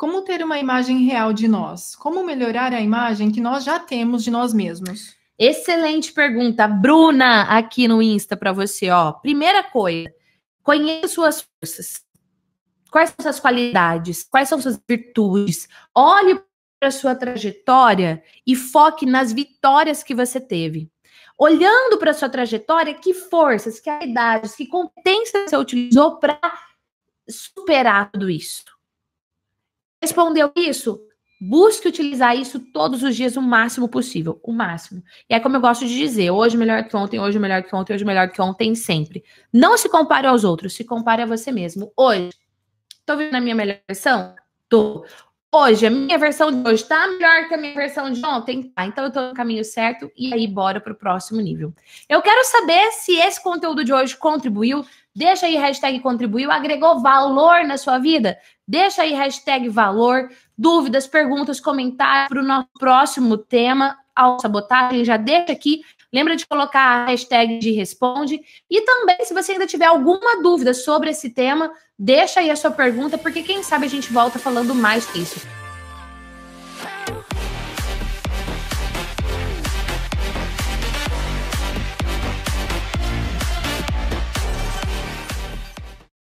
Como ter uma imagem real de nós? Como melhorar a imagem que nós já temos de nós mesmos? Excelente pergunta, Bruna, aqui no Insta para você, ó. Primeira coisa, conheça suas forças. Quais são suas qualidades? Quais são suas virtudes? Olhe para sua trajetória e foque nas vitórias que você teve. Olhando para sua trajetória, que forças, que habilidades, que competências você utilizou para superar tudo isso? Respondeu isso? Busque utilizar isso todos os dias o máximo possível, o máximo. E é como eu gosto de dizer, hoje melhor que ontem, hoje melhor que ontem, hoje melhor que ontem, sempre. Não se compare aos outros, se compare a você mesmo. Hoje, tô vendo a minha melhor versão? Tô hoje, a minha versão de hoje tá melhor que a minha versão de ontem? Tá, então eu tô no caminho certo e aí bora pro próximo nível. Eu quero saber se esse conteúdo de hoje contribuiu. Deixa aí hashtag contribuiu, agregou valor na sua vida? Deixa aí hashtag valor, dúvidas, perguntas, comentários para o nosso próximo tema autossabotagem, já deixa aqui. Lembra de colocar a hashtag de responde. E também, se você ainda tiver alguma dúvida sobre esse tema, deixa aí a sua pergunta, porque quem sabe a gente volta falando mais disso.